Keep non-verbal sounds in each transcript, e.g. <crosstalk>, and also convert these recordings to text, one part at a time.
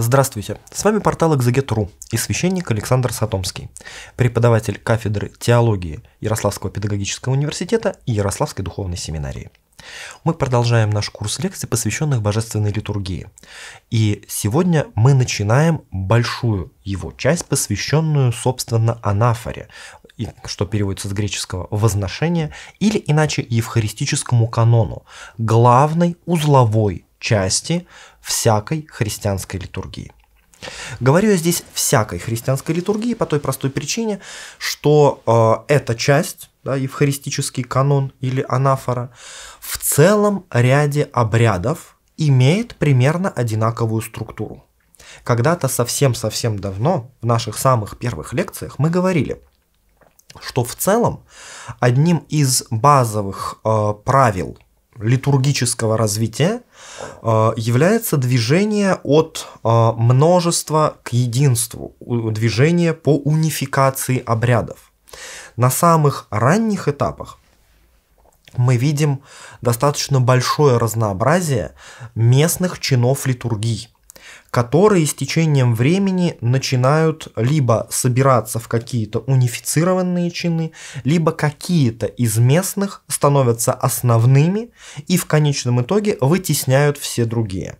Здравствуйте, с вами портал Экзагет.ру и священник Александр Сатомский, преподаватель кафедры теологии Ярославского педагогического университета и Ярославской духовной семинарии. Мы продолжаем наш курс лекций, посвященных божественной литургии. И сегодня мы начинаем большую его часть, посвященную, собственно, анафоре, что переводится с греческого «возношение», или иначе евхаристическому канону, главной узловой части всякой христианской литургии. Говорю я здесь всякой христианской литургии по той простой причине, что э, эта часть, да, евхаристический канон или анафора, в целом ряде обрядов имеет примерно одинаковую структуру. Когда-то совсем-совсем давно, в наших самых первых лекциях, мы говорили, что в целом одним из базовых э, правил литургического развития э, является движение от э, множества к единству, движение по унификации обрядов. На самых ранних этапах мы видим достаточно большое разнообразие местных чинов литургии – которые с течением времени начинают либо собираться в какие-то унифицированные чины, либо какие-то из местных становятся основными и в конечном итоге вытесняют все другие.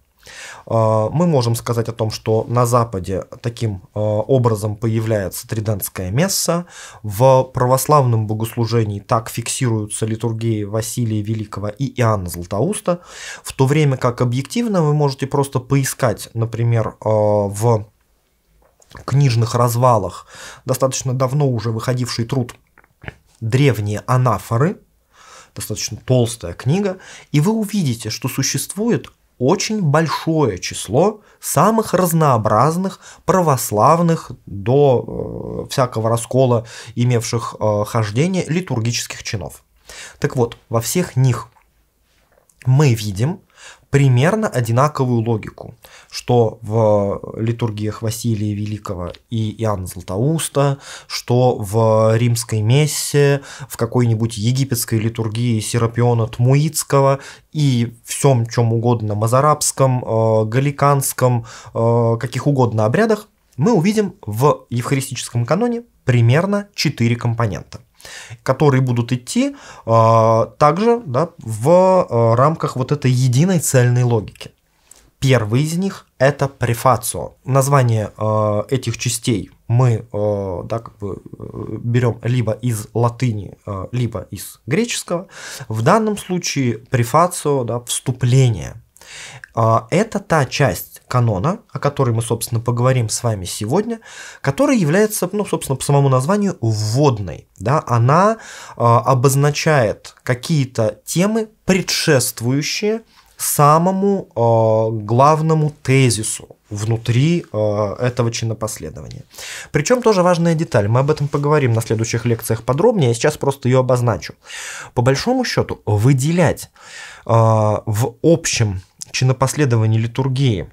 Э, мы можем сказать о том, что на Западе таким э, образом появляется тридентская месса, в православном богослужении так фиксируются литургии Василия Великого и Иоанна Златоуста, в то время как объективно вы можете просто поискать, например, э, в книжных развалах достаточно давно уже выходивший труд «Древние анафоры», достаточно толстая книга, и вы увидите, что существует очень большое число самых разнообразных православных до э, всякого раскола имевших э, хождение литургических чинов. Так вот, во всех них мы видим примерно одинаковую логику, что в литургиях Василия Великого и Иоанна Златоуста, что в римской мессе, в какой-нибудь египетской литургии Серапиона Тмуицкого и всем чем угодно, мазарабском, э, галиканском, э, каких угодно обрядах, мы увидим в евхаристическом каноне примерно четыре компонента которые будут идти э, также да, в э, рамках вот этой единой цельной логики. Первый из них – это префацио. Название э, этих частей мы э, да, как бы, э, берем либо из латыни, э, либо из греческого. В данном случае префацио да, – вступление. Э, это та часть канона, о которой мы, собственно, поговорим с вами сегодня, которая является, ну, собственно, по самому названию вводной. Да? Она э, обозначает какие-то темы, предшествующие самому э, главному тезису внутри э, этого чинопоследования. Причем тоже важная деталь, мы об этом поговорим на следующих лекциях подробнее, я сейчас просто ее обозначу. По большому счету, выделять э, в общем чинопоследовании литургии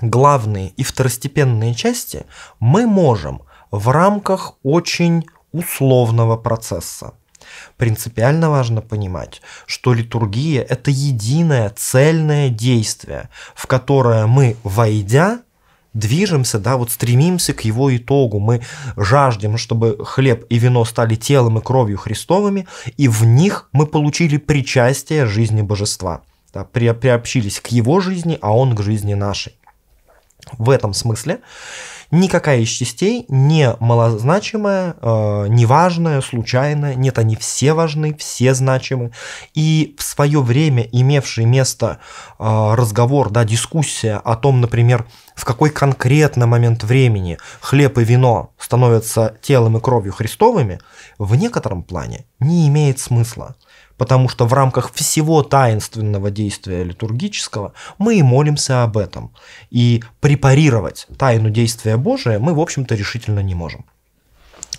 главные и второстепенные части мы можем в рамках очень условного процесса. Принципиально важно понимать, что литургия – это единое цельное действие, в которое мы, войдя, движемся, да, вот стремимся к его итогу. Мы жаждем, чтобы хлеб и вино стали телом и кровью Христовыми, и в них мы получили причастие жизни Божества. Да, при, приобщились к его жизни, а он к жизни нашей. В этом смысле никакая из частей не малозначимая, э, неважная, случайная. Нет, они все важны, все значимы. И в свое время имевший место э, разговор, да, дискуссия о том, например, в какой конкретный момент времени хлеб и вино становятся телом и кровью Христовыми, в некотором плане не имеет смысла потому что в рамках всего таинственного действия литургического мы и молимся об этом. И препарировать тайну действия Божия мы, в общем-то, решительно не можем.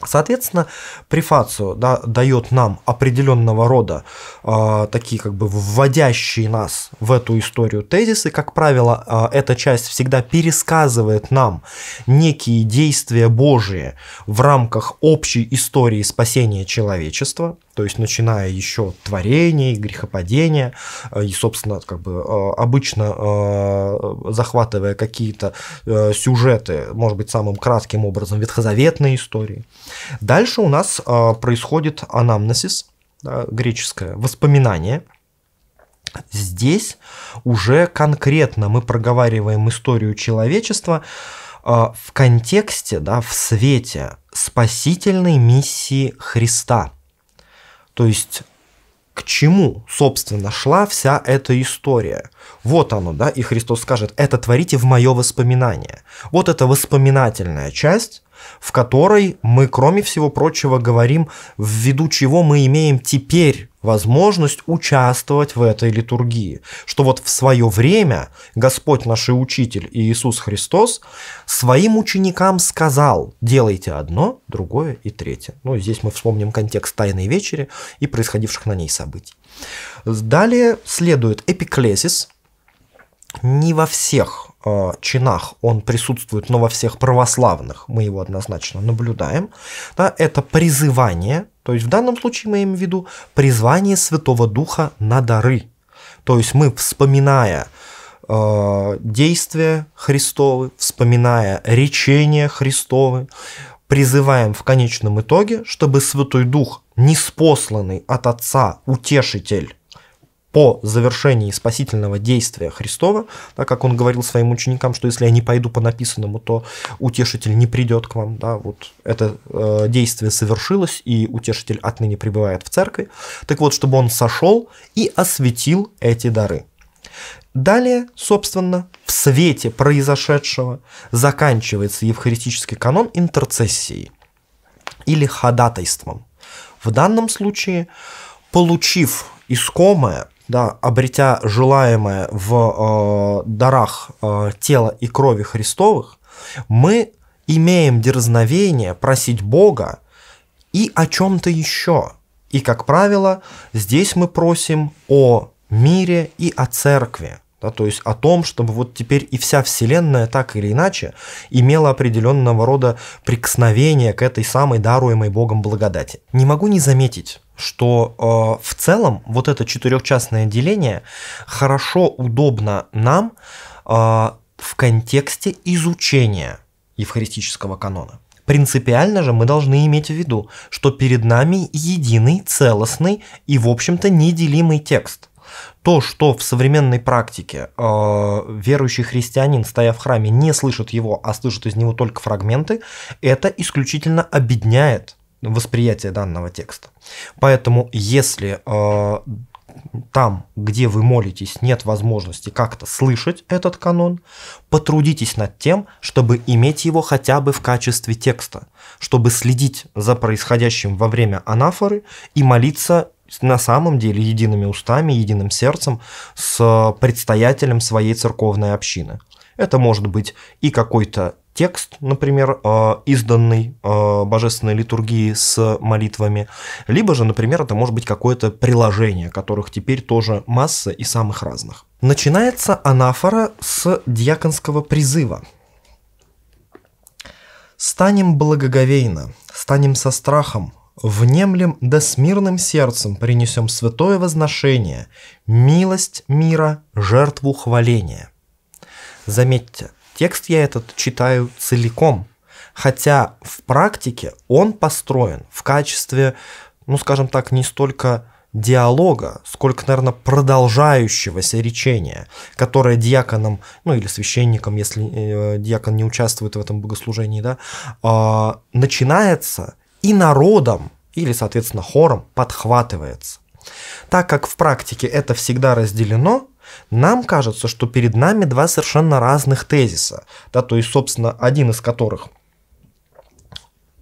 Соответственно, префацию да, дает нам определенного рода э, такие как бы вводящие нас в эту историю тезисы. Как правило, э, эта часть всегда пересказывает нам некие действия Божии в рамках общей истории спасения человечества то есть начиная еще от творений, грехопадения, э, и, собственно, как бы э, обычно э, захватывая какие-то сюжеты, может быть, самым кратким образом, ветхозаветные истории. Дальше у нас происходит анамнезис, греческое воспоминание – Здесь уже конкретно мы проговариваем историю человечества в контексте, да, в свете спасительной миссии Христа – то есть к чему, собственно, шла вся эта история. Вот оно, да, и Христос скажет, это творите в мое воспоминание. Вот эта воспоминательная часть, в которой мы, кроме всего прочего, говорим, ввиду чего мы имеем теперь возможность участвовать в этой литургии. Что вот в свое время Господь наш и Учитель и Иисус Христос своим ученикам сказал, делайте одно, другое и третье. Ну, здесь мы вспомним контекст Тайной Вечери и происходивших на ней событий. Далее следует эпиклесис. Не во всех Э, чинах он присутствует, но во всех православных мы его однозначно наблюдаем. Да, это призывание, то есть в данном случае мы имеем в виду призвание Святого Духа на дары. То есть мы, вспоминая э, действия Христовы, вспоминая речения Христовы, призываем в конечном итоге, чтобы Святой Дух, неспосланный от Отца Утешитель, по завершении спасительного действия Христова, так как он говорил своим ученикам, что если я не пойду по написанному, то утешитель не придет к вам. Да, вот это э, действие совершилось, и утешитель отныне пребывает в церкви. Так вот, чтобы он сошел и осветил эти дары. Далее, собственно, в свете произошедшего заканчивается евхаристический канон интерцессией или ходатайством. В данном случае, получив искомое, да, обретя желаемое в э, дарах э, тела и крови Христовых, мы имеем дерзновение просить Бога и о чем-то еще. И, как правило, здесь мы просим о мире и о церкви да, то есть о том, чтобы вот теперь и вся Вселенная так или иначе имела определенного рода прикосновение к этой самой даруемой Богом благодати. Не могу не заметить, что э, в целом вот это четырехчастное деление хорошо удобно нам э, в контексте изучения евхаристического канона. Принципиально же мы должны иметь в виду, что перед нами единый, целостный и, в общем-то, неделимый текст – то, что в современной практике э, верующий христианин, стоя в храме, не слышит его, а слышит из него только фрагменты, это исключительно обедняет восприятие данного текста. Поэтому, если э, там, где вы молитесь, нет возможности как-то слышать этот канон, потрудитесь над тем, чтобы иметь его хотя бы в качестве текста, чтобы следить за происходящим во время анафоры и молиться на самом деле едиными устами, единым сердцем с э, предстоятелем своей церковной общины. Это может быть и какой-то текст, например, э, изданный э, божественной литургии с молитвами, либо же, например, это может быть какое-то приложение, которых теперь тоже масса и самых разных. Начинается анафора с дьяконского призыва. «Станем благоговейно, станем со страхом, внемлем да смирным сердцем принесем святое возношение, милость мира, жертву хваления. Заметьте, текст я этот читаю целиком, хотя в практике он построен в качестве, ну скажем так, не столько диалога, сколько, наверное, продолжающегося речения, которое диаконом, ну или священником, если э, диакон не участвует в этом богослужении, да, э, начинается и народом, или, соответственно, хором подхватывается. Так как в практике это всегда разделено, нам кажется, что перед нами два совершенно разных тезиса, да, то есть, собственно, один из которых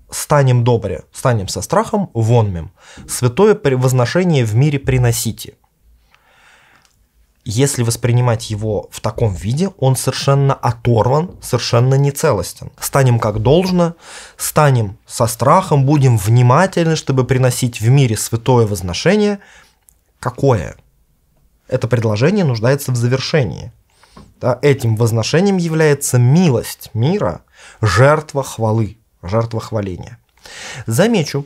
«станем добре, станем со страхом, вонмем, святое превозношение в мире приносите», если воспринимать его в таком виде, он совершенно оторван, совершенно нецелостен. Станем как должно, станем со страхом, будем внимательны, чтобы приносить в мире святое возношение. Какое? Это предложение нуждается в завершении. Да, этим возношением является милость мира, жертва хвалы, жертва хваления. Замечу,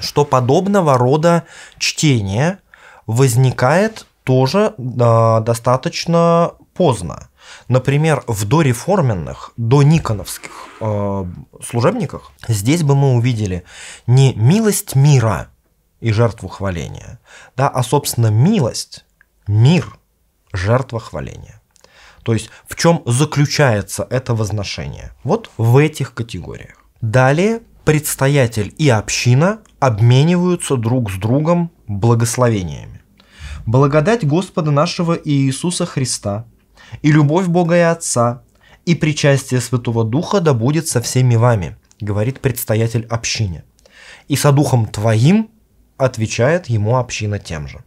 что подобного рода чтение возникает тоже э, достаточно поздно. Например, в дореформенных, до никоновских э, а, служебниках здесь бы мы увидели не милость мира и жертву хваления, да, а, собственно, милость, мир, жертва хваления. То есть в чем заключается это возношение? Вот в этих категориях. Далее предстоятель и община обмениваются друг с другом благословениями. Благодать Господа нашего Иисуса Христа и любовь Бога и Отца и причастие Святого Духа да будет со всеми вами, говорит предстоятель общине. И со Духом Твоим отвечает ему община тем же.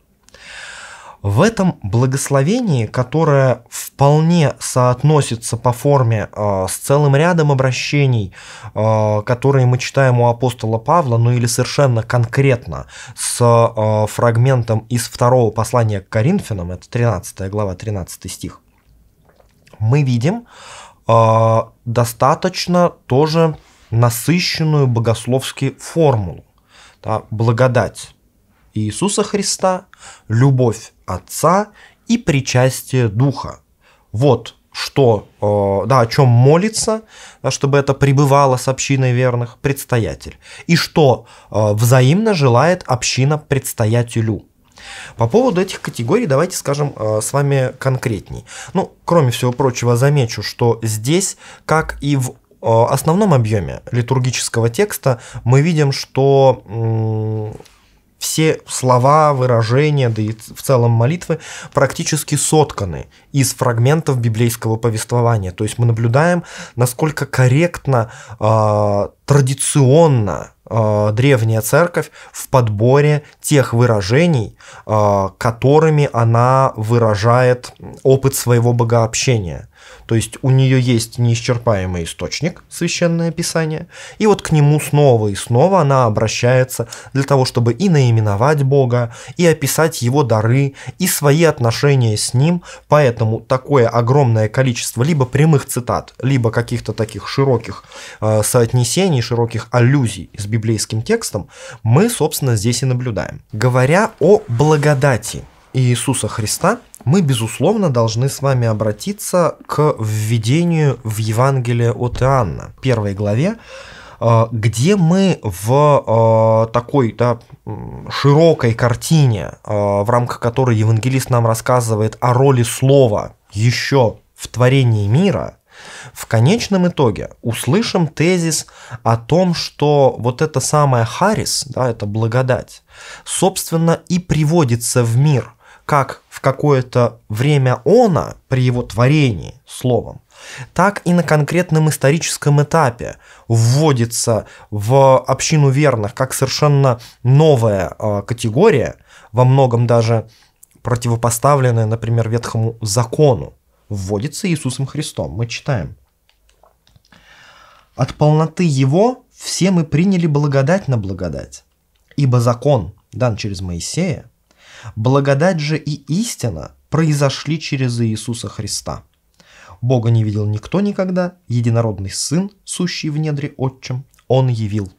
В этом благословении, которое вполне соотносится по форме э, с целым рядом обращений, э, которые мы читаем у апостола Павла, ну или совершенно конкретно с э, фрагментом из второго послания к Коринфянам, это 13 глава, 13 стих, мы видим э, достаточно тоже насыщенную богословски формулу, да, благодать Иисуса Христа, любовь Отца и причастие Духа. Вот что, э, да, о чем молится, чтобы это пребывало с общиной верных, предстоятель. И что э, взаимно желает община предстоятелю. По поводу этих категорий давайте скажем э, с вами конкретней. Ну, кроме всего прочего, замечу, что здесь, как и в основном объеме литургического текста, мы видим, что все слова, выражения, да и в целом молитвы практически сотканы из фрагментов библейского повествования. То есть мы наблюдаем, насколько корректно, э, традиционно Э, древняя церковь в подборе тех выражений, э, которыми она выражает опыт своего богообщения. То есть у нее есть неисчерпаемый источник, священное писание, и вот к нему снова и снова она обращается для того, чтобы и наименовать Бога, и описать его дары, и свои отношения с ним, поэтому такое огромное количество либо прямых цитат, либо каких-то таких широких э, соотнесений, широких аллюзий из Библии, библейским текстом мы, собственно, здесь и наблюдаем. Говоря о благодати Иисуса Христа, мы, безусловно, должны с вами обратиться к введению в Евангелие от Иоанна, первой главе, э, где мы в э, такой да, широкой картине, э, в рамках которой евангелист нам рассказывает о роли слова еще в творении мира, в конечном итоге услышим тезис о том, что вот эта самая Харис, да, это благодать, собственно и приводится в мир как в какое-то время она при его творении словом, так и на конкретном историческом этапе вводится в общину верных как совершенно новая а, категория, во многом даже противопоставленная, например, Ветхому закону вводится Иисусом Христом. Мы читаем. От полноты Его все мы приняли благодать на благодать, ибо закон дан через Моисея, благодать же и истина произошли через Иисуса Христа. Бога не видел никто никогда, единородный Сын, сущий в недре Отчим, Он явил.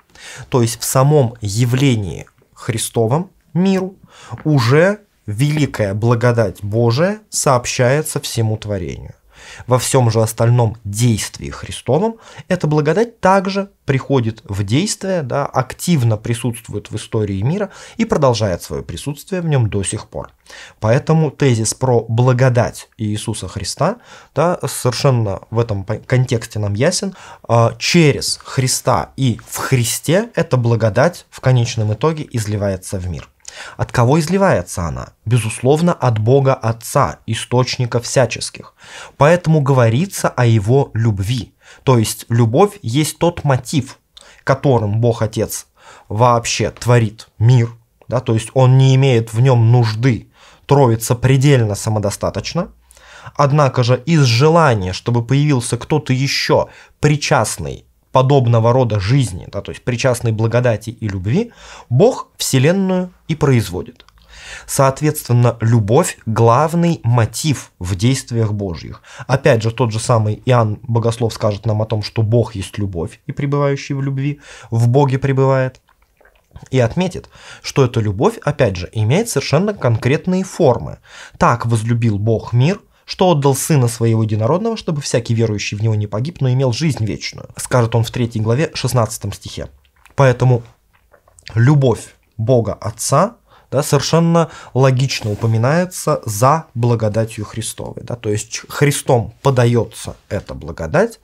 То есть в самом явлении Христовом миру уже великая благодать Божия сообщается всему творению. Во всем же остальном действии Христовом эта благодать также приходит в действие, да, активно присутствует в истории мира и продолжает свое присутствие в нем до сих пор. Поэтому тезис про благодать Иисуса Христа да, совершенно в этом контексте нам ясен. А, через Христа и в Христе эта благодать в конечном итоге изливается в мир. От кого изливается она? Безусловно, от Бога Отца, источника всяческих. Поэтому говорится о его любви. То есть любовь есть тот мотив, которым Бог Отец вообще творит мир. Да? То есть он не имеет в нем нужды троится предельно самодостаточно. Однако же из желания, чтобы появился кто-то еще причастный подобного рода жизни, да, то есть причастной благодати и любви, Бог Вселенную и производит. Соответственно, любовь – главный мотив в действиях Божьих. Опять же, тот же самый Иоанн Богослов скажет нам о том, что Бог есть любовь, и пребывающий в любви в Боге пребывает. И отметит, что эта любовь, опять же, имеет совершенно конкретные формы. Так возлюбил Бог мир – что отдал сына своего единородного, чтобы всякий верующий в него не погиб, но имел жизнь вечную», скажет он в 3 главе 16 стихе. Поэтому любовь Бога Отца да, совершенно логично упоминается за благодатью Христовой. Да, то есть Христом подается эта благодать,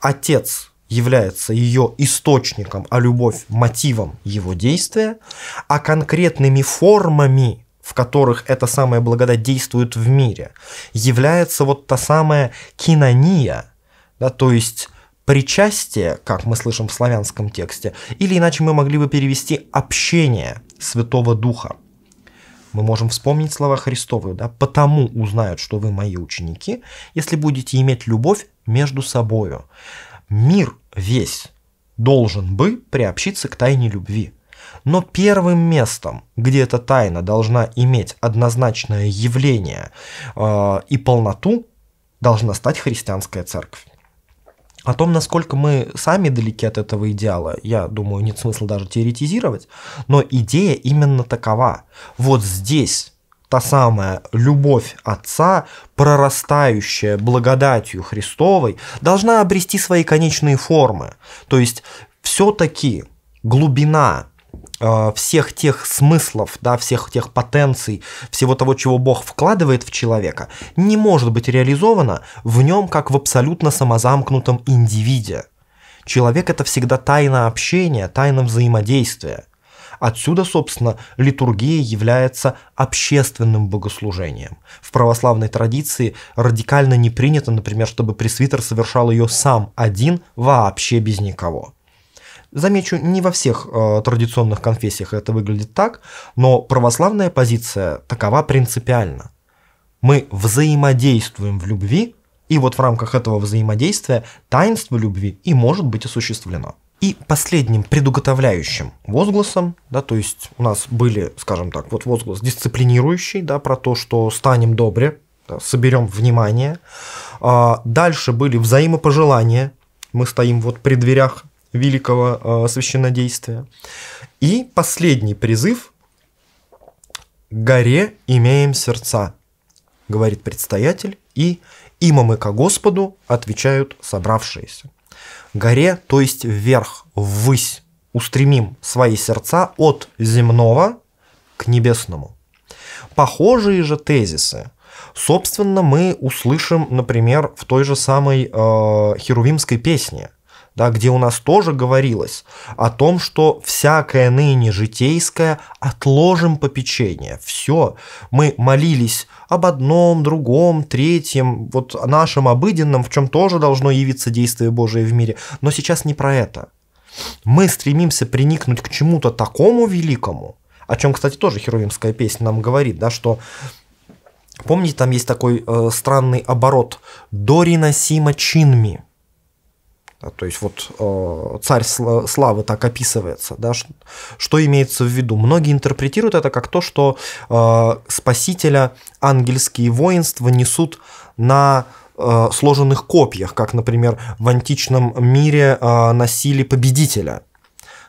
Отец является ее источником, а любовь – мотивом его действия, а конкретными формами в которых эта самая благодать действует в мире, является вот та самая кинония, да, то есть причастие, как мы слышим в славянском тексте, или иначе мы могли бы перевести общение Святого Духа. Мы можем вспомнить слова Христовы, да, «Потому узнают, что вы мои ученики, если будете иметь любовь между собою». Мир весь должен бы приобщиться к тайне любви – но первым местом, где эта тайна должна иметь однозначное явление э, и полноту, должна стать христианская церковь. О том, насколько мы сами далеки от этого идеала, я думаю, нет смысла даже теоретизировать, но идея именно такова. Вот здесь та самая любовь Отца, прорастающая благодатью Христовой, должна обрести свои конечные формы. То есть все-таки глубина Э, всех тех смыслов, да, всех тех потенций, всего того, чего Бог вкладывает в человека, не может быть реализовано в нем, как в абсолютно самозамкнутом индивиде. Человек – это всегда тайна общения, тайна взаимодействия. Отсюда, собственно, литургия является общественным богослужением. В православной традиции радикально не принято, например, чтобы пресвитер совершал ее сам один, вообще без никого. Замечу, не во всех э, традиционных конфессиях это выглядит так, но православная позиция такова принципиально. Мы взаимодействуем в любви, и вот в рамках этого взаимодействия таинство любви и может быть осуществлено. И последним предуготовляющим возгласом, да, то есть у нас были, скажем так, вот возглас дисциплинирующий, да, про то, что станем добре, да, соберем внимание. А, дальше были взаимопожелания, мы стоим вот при дверях великого э, священнодействия. И последний призыв «Горе имеем сердца», говорит предстоятель, и «Имамы ко Господу» отвечают собравшиеся. «Горе», то есть вверх, ввысь, устремим свои сердца от земного к небесному. Похожие же тезисы, собственно, мы услышим, например, в той же самой э, херувимской песне, да, где у нас тоже говорилось о том, что всякое ныне житейское отложим попечение, Все, мы молились об одном, другом, третьем, вот о нашем обыденном, в чем тоже должно явиться действие Божие в мире. Но сейчас не про это. Мы стремимся приникнуть к чему-то такому великому, о чем, кстати, тоже херувимская песня нам говорит, да, что Помните, там есть такой э, странный оборот «Дорина сима чинми», то есть вот э, царь славы так описывается. Да? Что имеется в виду? Многие интерпретируют это как то, что э, спасителя ангельские воинства несут на э, сложенных копьях, как, например, в античном мире носили победителя.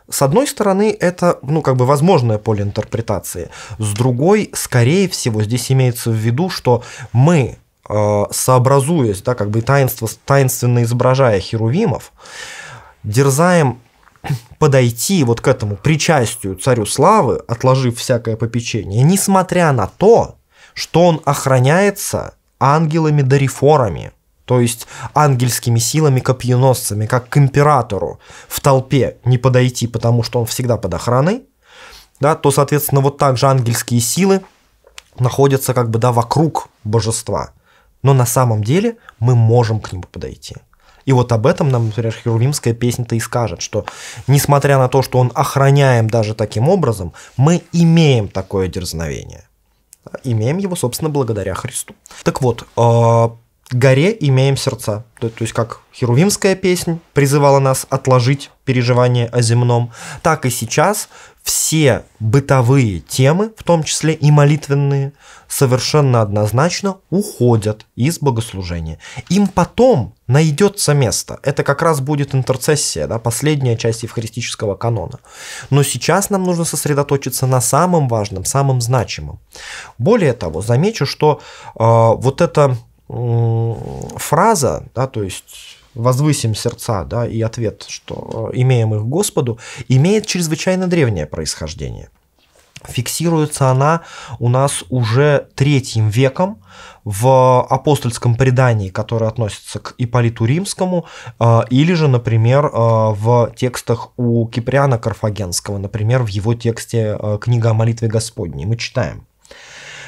С одной стороны, это, ну, как бы возможное поле интерпретации. С другой, скорее всего, здесь имеется в виду, что мы Э, сообразуясь, да, как бы таинство, таинственно изображая херувимов, дерзаем <clears throat> подойти вот к этому причастию царю славы, отложив всякое попечение, несмотря на то, что он охраняется ангелами-дарифорами, то есть ангельскими силами-копьеносцами, как к императору в толпе не подойти, потому что он всегда под охраной, да, то, соответственно, вот так же ангельские силы находятся как бы, да, вокруг божества. Но на самом деле мы можем к нему подойти. И вот об этом нам, например, Херувимская песня-то и скажет, что несмотря на то, что он охраняем даже таким образом, мы имеем такое дерзновение. Имеем его, собственно, благодаря Христу. Так вот, э, горе имеем сердца. То, то есть, как Херувимская песня призывала нас отложить переживания о земном, так и сейчас все бытовые темы, в том числе и молитвенные, совершенно однозначно уходят из богослужения. Им потом найдется место. Это как раз будет интерцессия, да, последняя часть евхаристического канона. Но сейчас нам нужно сосредоточиться на самом важном, самом значимом. Более того, замечу, что э, вот эта э, фраза, да, то есть возвысим сердца, да, и ответ, что э, имеем их Господу, имеет чрезвычайно древнее происхождение. Фиксируется она у нас уже третьим веком в апостольском предании, которое относится к Иполиту Римскому, э, или же, например, э, в текстах у Киприана Карфагенского, например, в его тексте э, «Книга о молитве Господней». Мы читаем.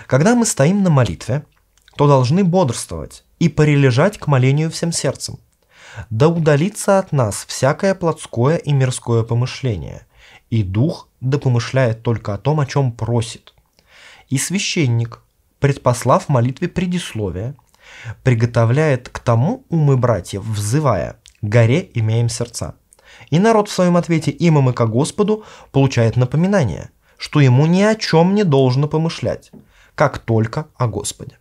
«Когда мы стоим на молитве, то должны бодрствовать и прилежать к молению всем сердцем, да удалится от нас всякое плотское и мирское помышление, и дух допомышляет только о том, о чем просит. И священник, предпослав молитве предисловие, приготовляет к тому умы братьев, взывая «Горе имеем сердца». И народ в своем ответе «Имам и ко Господу» получает напоминание, что ему ни о чем не должно помышлять, как только о Господе.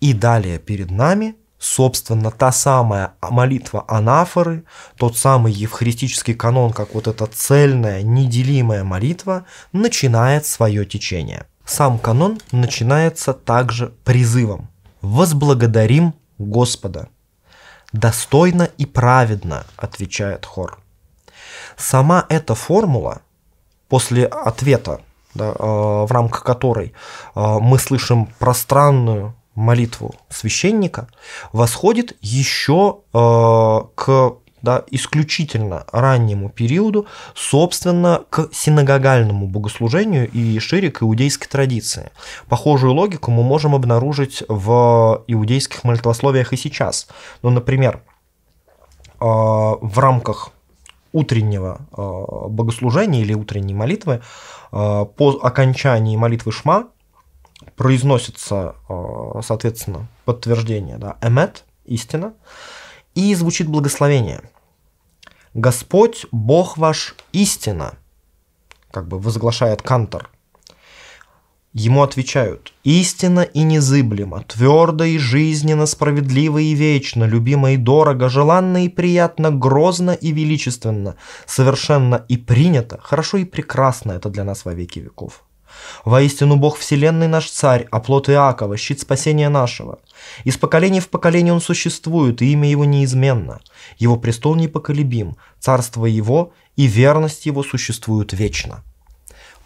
И далее перед нами – собственно, та самая молитва анафоры, тот самый евхаристический канон, как вот эта цельная, неделимая молитва, начинает свое течение. Сам канон начинается также призывом «Возблагодарим Господа». «Достойно и праведно», — отвечает хор. Сама эта формула после ответа, да, э, в рамках которой э, мы слышим пространную молитву священника восходит еще э, к да, исключительно раннему периоду, собственно, к синагогальному богослужению и шире к иудейской традиции. Похожую логику мы можем обнаружить в иудейских молитвословиях и сейчас. Ну, например, э, в рамках утреннего э, богослужения или утренней молитвы э, по окончании молитвы Шма произносится, э, соответственно, подтверждение, да, эмет, истина, и звучит благословение. Господь, Бог ваш, истина, как бы возглашает Кантор. Ему отвечают, истина и незыблема, твердо и жизненно, справедливо и вечно, любимо и дорого, желанно и приятно, грозно и величественно, совершенно и принято, хорошо и прекрасно это для нас во веки веков. Воистину Бог Вселенной наш Царь, оплот а Иакова, щит спасения нашего. Из поколения в поколение Он существует, и имя Его неизменно. Его престол непоколебим, царство Его и верность Его существуют вечно.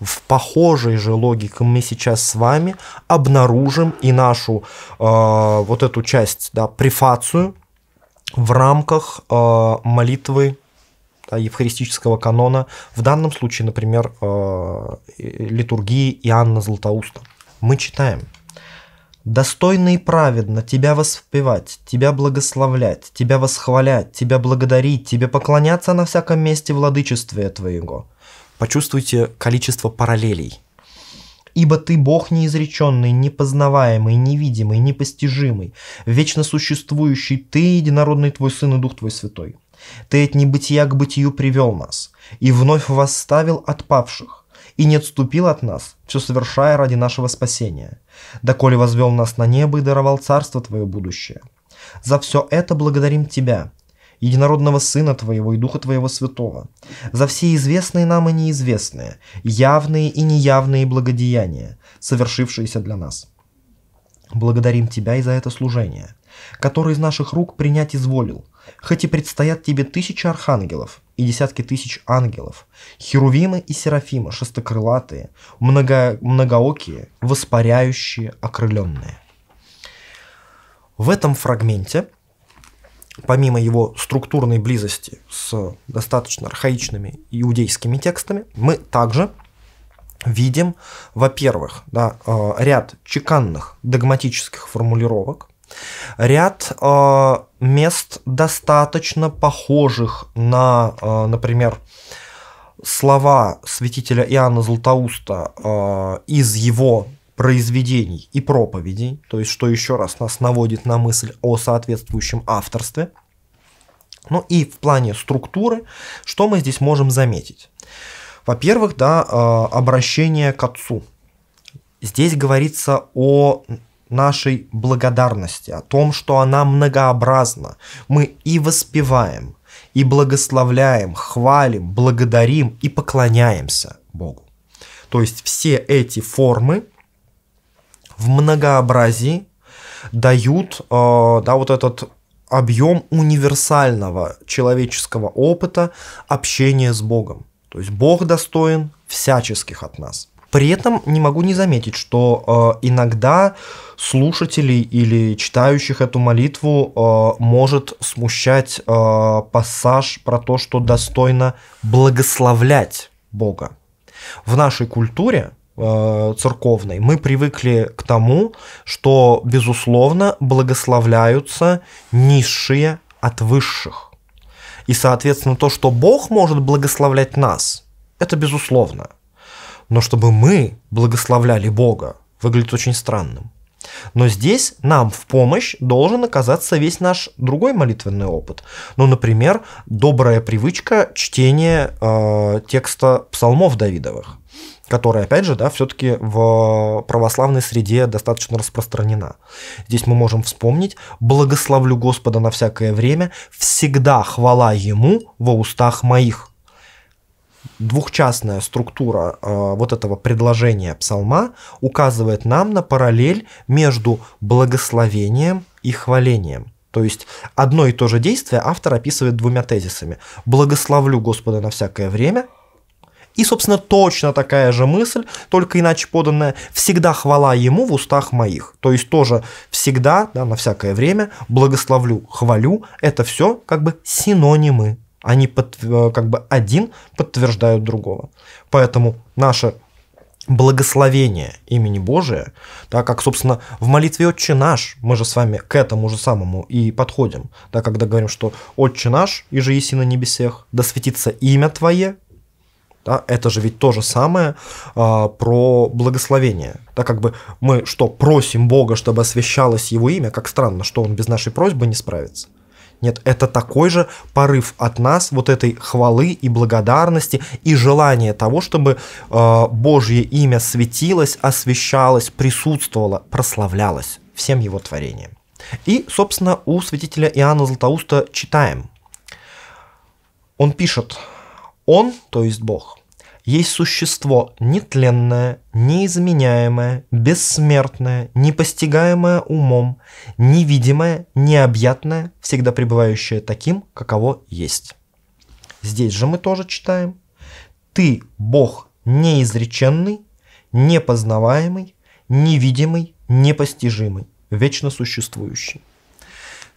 В похожей же логике мы сейчас с вами обнаружим и нашу э, вот эту часть, да, префацию в рамках э, молитвы да, э, евхаристического канона, в данном случае, например, э, литургии Иоанна Златоуста. Мы читаем. «Достойно и праведно тебя воспевать, тебя благословлять, тебя восхвалять, тебя благодарить, тебе поклоняться на всяком месте владычестве твоего». Почувствуйте количество параллелей. «Ибо ты Бог неизреченный, непознаваемый, невидимый, непостижимый, вечно существующий Ты, единородный Твой Сын и Дух Твой Святой». Ты от небытия к бытию привел нас, и вновь восставил отпавших, и не отступил от нас, все совершая ради нашего спасения, доколе возвел нас на небо и даровал царство Твое будущее. За все это благодарим Тебя, единородного Сына Твоего и Духа Твоего Святого, за все известные нам и неизвестные, явные и неявные благодеяния, совершившиеся для нас. Благодарим Тебя и за это служение, которое из наших рук принять изволил – хоть и предстоят тебе тысячи архангелов и десятки тысяч ангелов, херувимы и серафимы, шестокрылатые, много, многоокие, воспаряющие, окрыленные. В этом фрагменте, помимо его структурной близости с достаточно архаичными иудейскими текстами, мы также видим, во-первых, да, э, ряд чеканных догматических формулировок, Ряд э, мест достаточно похожих на, э, например, слова святителя Иоанна Златоуста э, из его произведений и проповедей, то есть что еще раз нас наводит на мысль о соответствующем авторстве. Ну и в плане структуры, что мы здесь можем заметить? Во-первых, да, э, обращение к отцу. Здесь говорится о нашей благодарности, о том, что она многообразна. Мы и воспеваем, и благословляем, хвалим, благодарим и поклоняемся Богу. То есть все эти формы в многообразии дают э, да, вот этот объем универсального человеческого опыта общения с Богом. То есть Бог достоин всяческих от нас – при этом не могу не заметить, что э, иногда слушателей или читающих эту молитву э, может смущать э, пассаж про то, что достойно благословлять Бога. В нашей культуре э, церковной мы привыкли к тому, что, безусловно, благословляются низшие от высших. И, соответственно, то, что Бог может благословлять нас, это безусловно но чтобы мы благословляли Бога, выглядит очень странным. Но здесь нам в помощь должен оказаться весь наш другой молитвенный опыт. Ну, например, добрая привычка чтения э, текста псалмов Давидовых, которая, опять же, да, все-таки в православной среде достаточно распространена. Здесь мы можем вспомнить «Благословлю Господа на всякое время, всегда хвала Ему во устах моих» двухчастная структура э, вот этого предложения псалма указывает нам на параллель между благословением и хвалением. То есть одно и то же действие автор описывает двумя тезисами. «Благословлю Господа на всякое время» и, собственно, точно такая же мысль, только иначе поданная «всегда хвала Ему в устах моих». То есть тоже «всегда», да, на всякое время, «благословлю», «хвалю» — это все как бы синонимы они под, э, как бы один подтверждают другого. Поэтому наше благословение имени Божия, так как, собственно, в молитве «Отче наш» мы же с вами к этому же самому и подходим, да, когда говорим, что «Отче наш, и же еси на небесех, да светится имя Твое», да, это же ведь то же самое а, про благословение. так как бы мы что, просим Бога, чтобы освящалось Его имя, как странно, что Он без нашей просьбы не справится. Нет, это такой же порыв от нас, вот этой хвалы и благодарности, и желания того, чтобы э, Божье имя светилось, освещалось, присутствовало, прославлялось всем его творением. И, собственно, у святителя Иоанна Златоуста читаем. Он пишет, он, то есть Бог, есть существо нетленное, неизменяемое, бессмертное, непостигаемое умом, невидимое, необъятное, всегда пребывающее таким, каково есть. Здесь же мы тоже читаем. Ты, Бог, неизреченный, непознаваемый, невидимый, непостижимый, вечно существующий.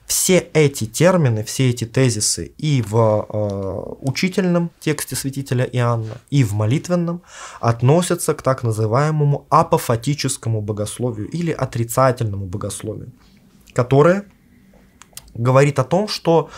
Все эти термины, все эти тезисы и в э, учительном тексте святителя Иоанна, и в молитвенном относятся к так называемому апофатическому богословию или отрицательному богословию, которое говорит о том, что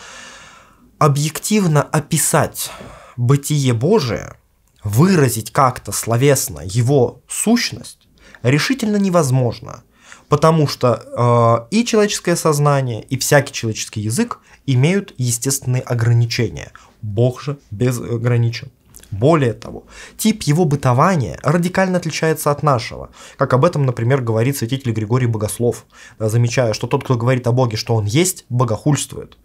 объективно описать бытие Божие, выразить как-то словесно его сущность решительно невозможно – Потому что э, и человеческое сознание, и всякий человеческий язык имеют естественные ограничения. Бог же безграничен. Э, Более того, тип его бытования радикально отличается от нашего, как об этом, например, говорит святитель Григорий Богослов, э, замечая, что тот, кто говорит о Боге, что он есть, богохульствует.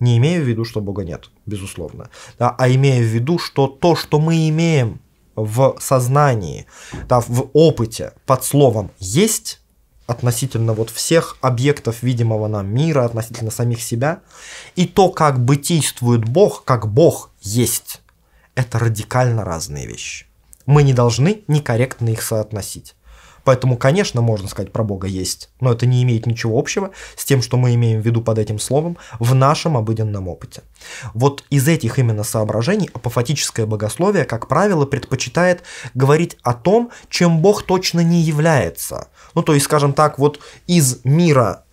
Не имея в виду, что Бога нет, безусловно, да, а имея в виду, что то, что мы имеем в сознании, да, в опыте под словом «есть», относительно вот всех объектов видимого нам мира, относительно самих себя. И то, как бытийствует Бог, как Бог есть, это радикально разные вещи. Мы не должны некорректно их соотносить. Поэтому, конечно, можно сказать про Бога есть, но это не имеет ничего общего с тем, что мы имеем в виду под этим словом в нашем обыденном опыте. Вот из этих именно соображений апофатическое богословие, как правило, предпочитает говорить о том, чем Бог точно не является – ну, то есть, скажем так, вот из мира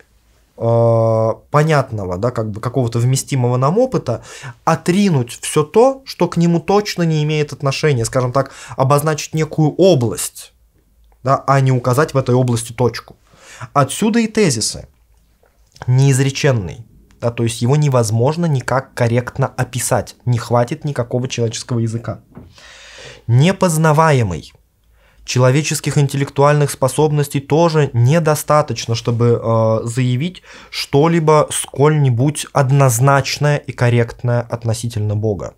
э, понятного, да, как бы какого-то вместимого нам опыта, отринуть все то, что к нему точно не имеет отношения, скажем так, обозначить некую область, да, а не указать в этой области точку. Отсюда и тезисы. Неизреченный, да, то есть его невозможно никак корректно описать, не хватит никакого человеческого языка. Непознаваемый – человеческих интеллектуальных способностей тоже недостаточно, чтобы э, заявить что-либо сколь-нибудь однозначное и корректное относительно Бога.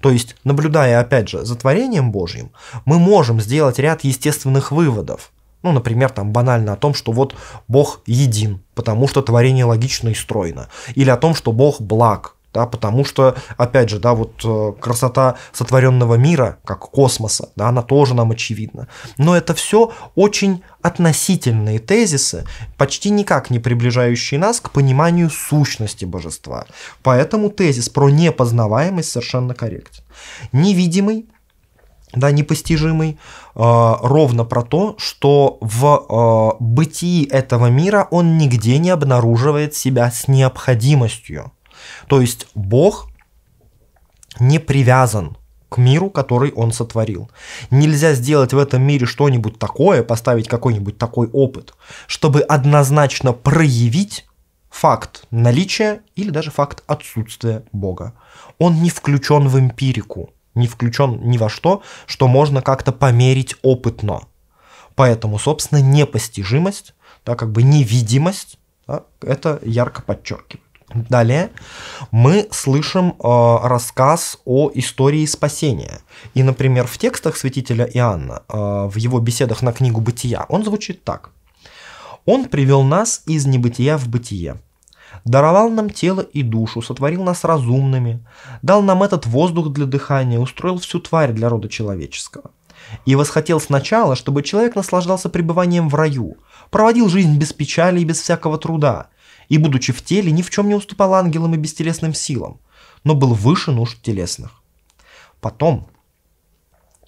То есть, наблюдая опять же за творением Божьим, мы можем сделать ряд естественных выводов. Ну, например, там банально о том, что вот Бог един, потому что творение логично и стройно. Или о том, что Бог благ, да, потому что, опять же, да, вот э, красота сотворенного мира, как космоса, да, она тоже нам очевидна. Но это все очень относительные тезисы, почти никак не приближающие нас к пониманию сущности божества. Поэтому тезис про непознаваемость совершенно корректен. Невидимый да, непостижимый, э, ровно про то, что в э, бытии этого мира он нигде не обнаруживает себя с необходимостью. То есть Бог не привязан к миру, который он сотворил. Нельзя сделать в этом мире что-нибудь такое, поставить какой-нибудь такой опыт, чтобы однозначно проявить факт наличия или даже факт отсутствия Бога. Он не включен в эмпирику, не включен ни во что, что можно как-то померить опытно. Поэтому, собственно, непостижимость, да, как бы невидимость, да, это ярко подчеркивает. Далее мы слышим э, рассказ о истории спасения. И, например, в текстах святителя Иоанна, э, в его беседах на книгу «Бытия», он звучит так. «Он привел нас из небытия в бытие, даровал нам тело и душу, сотворил нас разумными, дал нам этот воздух для дыхания, устроил всю тварь для рода человеческого. И восхотел сначала, чтобы человек наслаждался пребыванием в раю, проводил жизнь без печали и без всякого труда, и, будучи в теле, ни в чем не уступал ангелам и бестелесным силам, но был выше нужд телесных. Потом,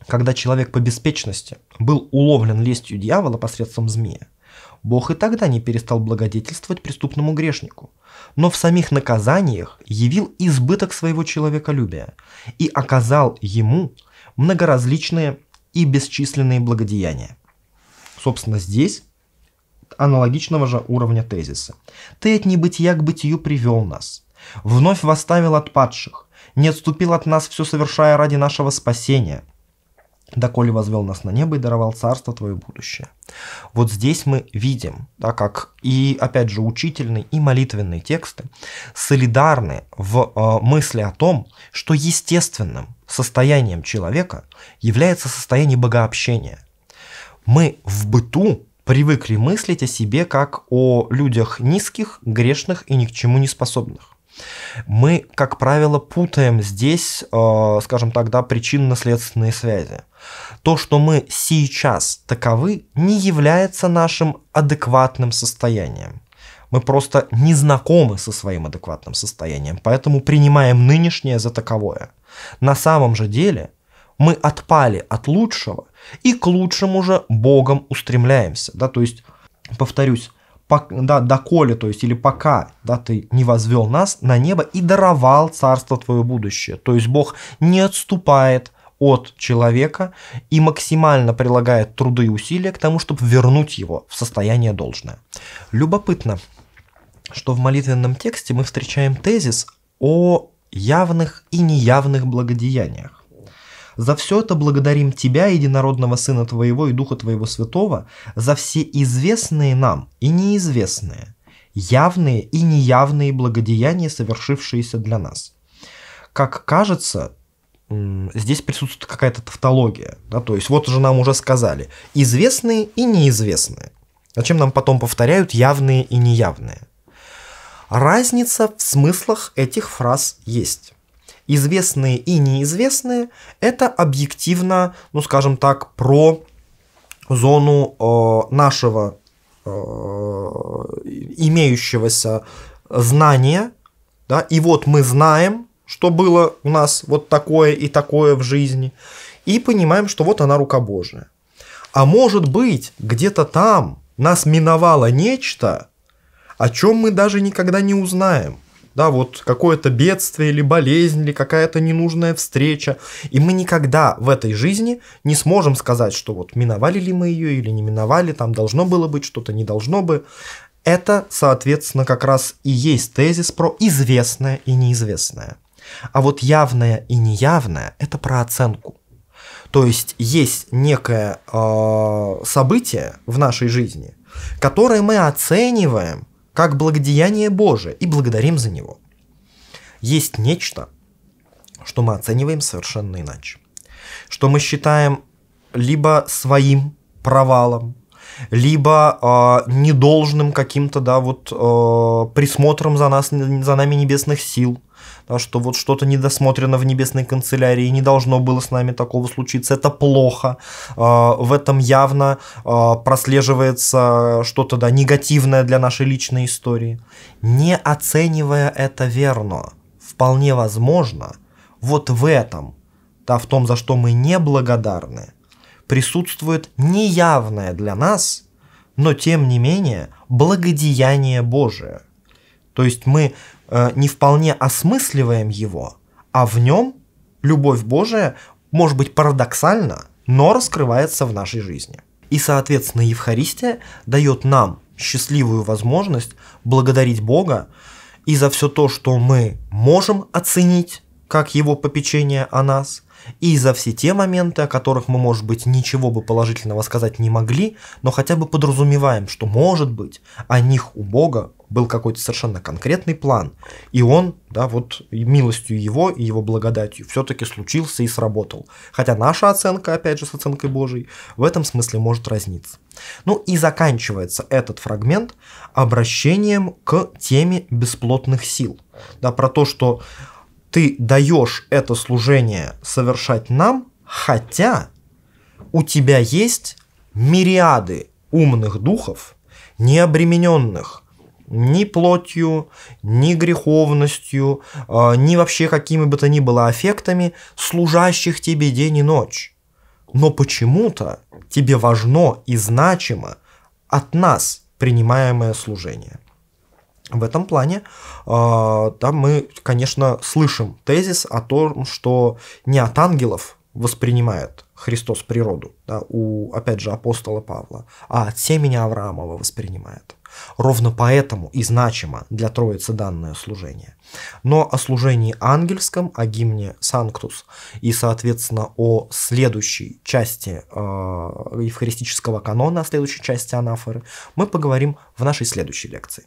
когда человек по беспечности был уловлен лестью дьявола посредством змея, Бог и тогда не перестал благодетельствовать преступному грешнику, но в самих наказаниях явил избыток своего человеколюбия и оказал ему многоразличные и бесчисленные благодеяния. Собственно, здесь аналогичного же уровня тезиса. «Ты от небытия к бытию привел нас, вновь восставил от падших, не отступил от нас, все совершая ради нашего спасения, доколе возвел нас на небо и даровал царство твое будущее. Вот здесь мы видим, да, как и, опять же, учительные и молитвенные тексты солидарны в э, мысли о том, что естественным состоянием человека является состояние богообщения. Мы в быту привыкли мыслить о себе как о людях низких, грешных и ни к чему не способных. Мы, как правило, путаем здесь, э, скажем так, да, причинно-следственные связи. То, что мы сейчас таковы, не является нашим адекватным состоянием. Мы просто не знакомы со своим адекватным состоянием, поэтому принимаем нынешнее за таковое. На самом же деле мы отпали от лучшего и к лучшему же Богом устремляемся, да, то есть, повторюсь, по, да, доколе, то есть, или пока, да, ты не возвел нас на небо и даровал царство твое будущее, то есть, Бог не отступает от человека и максимально прилагает труды и усилия к тому, чтобы вернуть его в состояние должное. Любопытно, что в молитвенном тексте мы встречаем тезис о явных и неявных благодеяниях. За все это благодарим Тебя, Единородного Сына Твоего и Духа Твоего Святого, за все известные нам и неизвестные, явные и неявные благодеяния, совершившиеся для нас. Как кажется, здесь присутствует какая-то тавтология. Да? То есть вот же нам уже сказали известные и неизвестные. Зачем нам потом повторяют явные и неявные? Разница в смыслах этих фраз есть известные и неизвестные, это объективно, ну скажем так, про зону э, нашего э, имеющегося знания, да, и вот мы знаем, что было у нас вот такое и такое в жизни, и понимаем, что вот она рука Божия. А может быть, где-то там нас миновало нечто, о чем мы даже никогда не узнаем да, вот какое-то бедствие или болезнь, или какая-то ненужная встреча. И мы никогда в этой жизни не сможем сказать, что вот миновали ли мы ее или не миновали, там должно было быть что-то, не должно бы. Это, соответственно, как раз и есть тезис про известное и неизвестное. А вот явное и неявное – это про оценку. То есть есть некое э, событие в нашей жизни, которое мы оцениваем как благодеяние Божие, и благодарим за него. Есть нечто, что мы оцениваем совершенно иначе, что мы считаем либо своим провалом, либо э, недолжным каким-то да вот э, присмотром за нас за нами небесных сил, да, что вот что-то недосмотрено в небесной канцелярии, не должно было с нами такого случиться, это плохо, а, в этом явно а, прослеживается что-то да, негативное для нашей личной истории. Не оценивая это верно, вполне возможно, вот в этом, да, в том, за что мы не благодарны, присутствует неявное для нас, но тем не менее благодеяние Божие. То есть мы Э, не вполне осмысливаем его, а в нем любовь Божия, может быть, парадоксально, но раскрывается в нашей жизни. И, соответственно, Евхаристия дает нам счастливую возможность благодарить Бога и за все то, что мы можем оценить, как его попечение о нас, и за все те моменты, о которых мы, может быть, ничего бы положительного сказать не могли, но хотя бы подразумеваем, что, может быть, о них у Бога был какой-то совершенно конкретный план, и он, да, вот милостью его и его благодатью все-таки случился и сработал. Хотя наша оценка, опять же, с оценкой Божией, в этом смысле может разниться. Ну и заканчивается этот фрагмент обращением к теме бесплотных сил, да, про то, что ты даешь это служение совершать нам, хотя у тебя есть мириады умных духов, не обремененных ни плотью, ни греховностью, а, ни вообще какими бы то ни было аффектами, служащих тебе день и ночь. Но почему-то тебе важно и значимо от нас принимаемое служение. В этом плане а, там мы, конечно, слышим тезис о том, что не от ангелов воспринимает Христос природу, да, у, опять же, апостола Павла, а от семени Авраамова воспринимает. Ровно поэтому и значимо для Троицы данное служение. Но о служении ангельском, о гимне «Санктус» и, соответственно, о следующей части э, евхаристического канона, о следующей части анафоры, мы поговорим в нашей следующей лекции.